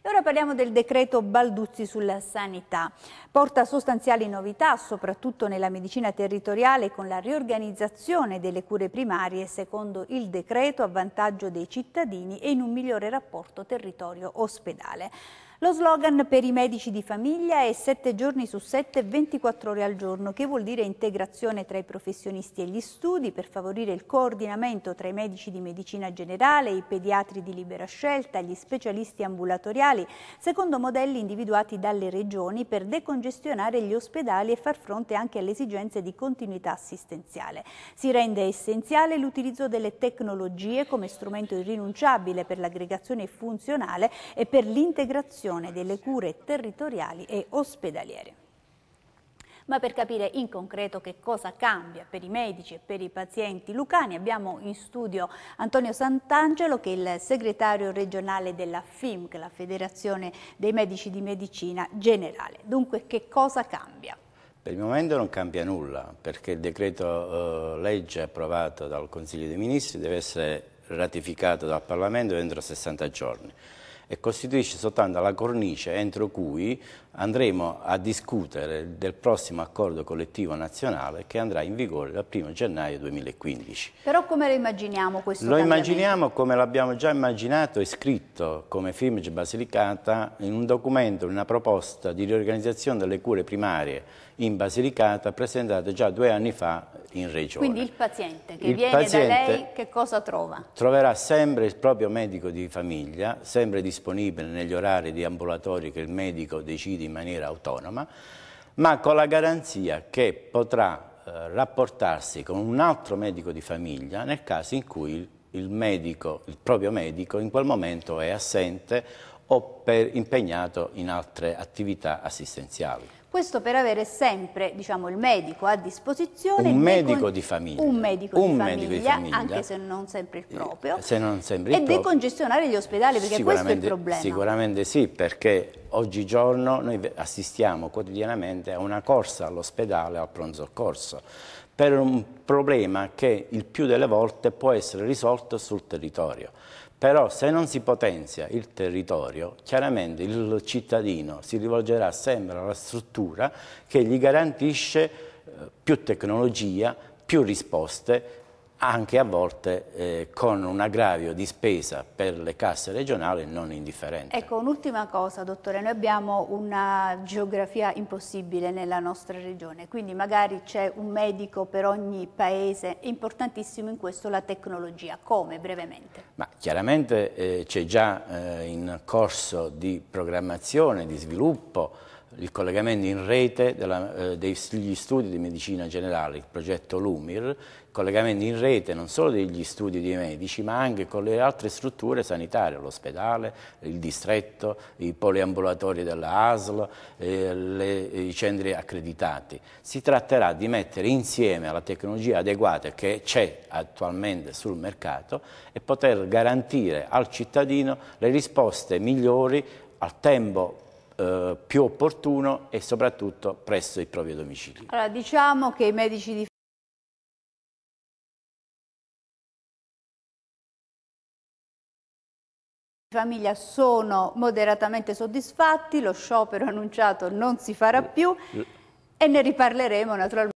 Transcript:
E ora parliamo del decreto Balduzzi sulla sanità. Porta sostanziali novità, soprattutto nella medicina territoriale, con la riorganizzazione delle cure primarie secondo il decreto a vantaggio dei cittadini e in un migliore rapporto territorio-ospedale. Lo slogan per i medici di famiglia è 7 giorni su 7, 24 ore al giorno, che vuol dire integrazione tra i professionisti e gli studi per favorire il coordinamento tra i medici di medicina generale, i pediatri di libera scelta, gli specialisti ambulatoriali ospedali, secondo modelli individuati dalle regioni per decongestionare gli ospedali e far fronte anche alle esigenze di continuità assistenziale. Si rende essenziale l'utilizzo delle tecnologie come strumento irrinunciabile per l'aggregazione funzionale e per l'integrazione delle cure territoriali e ospedaliere ma per capire in concreto che cosa cambia per i medici e per i pazienti lucani abbiamo in studio Antonio Sant'Angelo che è il segretario regionale della FIMC, la Federazione dei Medici di Medicina Generale. Dunque che cosa cambia? Per il momento non cambia nulla perché il decreto eh, legge approvato dal Consiglio dei Ministri deve essere ratificato dal Parlamento entro 60 giorni e costituisce soltanto la cornice entro cui andremo a discutere del prossimo accordo collettivo nazionale che andrà in vigore dal 1 gennaio 2015. Però come lo immaginiamo questo Lo immaginiamo come l'abbiamo già immaginato e scritto come FIMG Basilicata in un documento, una proposta di riorganizzazione delle cure primarie in Basilicata presentata già due anni fa in Regione. Quindi il paziente che il viene paziente da lei che cosa trova? Troverà sempre il proprio medico di famiglia, sempre di disponibile negli orari di ambulatori che il medico decide in maniera autonoma, ma con la garanzia che potrà eh, rapportarsi con un altro medico di famiglia nel caso in cui il, il, medico, il proprio medico in quel momento è assente o impegnato in altre attività assistenziali. Questo per avere sempre diciamo, il medico a disposizione. Un medico con... di famiglia. Un medico, un di, medico famiglia, di, famiglia, anche se non sempre il eh, proprio. Se non sempre il e proprio. decongestionare gli ospedali, perché questo è il problema. Sicuramente sì, perché oggigiorno noi assistiamo quotidianamente a una corsa all'ospedale, al pronto soccorso, per un problema che il più delle volte può essere risolto sul territorio. Però se non si potenzia il territorio, chiaramente il cittadino si rivolgerà sempre alla struttura che gli garantisce eh, più tecnologia, più risposte anche a volte eh, con un aggravio di spesa per le casse regionali non indifferente. Ecco, un'ultima cosa, dottore, noi abbiamo una geografia impossibile nella nostra regione, quindi magari c'è un medico per ogni paese, è importantissimo in questo la tecnologia, come brevemente? Ma chiaramente eh, c'è già eh, in corso di programmazione, di sviluppo, il collegamento in rete della, eh, degli studi di medicina generale, il progetto LUMIR, collegamento in rete non solo degli studi dei medici ma anche con le altre strutture sanitarie, l'ospedale, il distretto, i poliambulatori della ASL, eh, le, i centri accreditati. Si tratterà di mettere insieme la tecnologia adeguata che c'è attualmente sul mercato e poter garantire al cittadino le risposte migliori al tempo eh, più opportuno e soprattutto presso il proprio domicilio. Allora, diciamo che i medici di famiglia sono moderatamente soddisfatti, lo sciopero annunciato non si farà eh, più eh. e ne riparleremo naturalmente.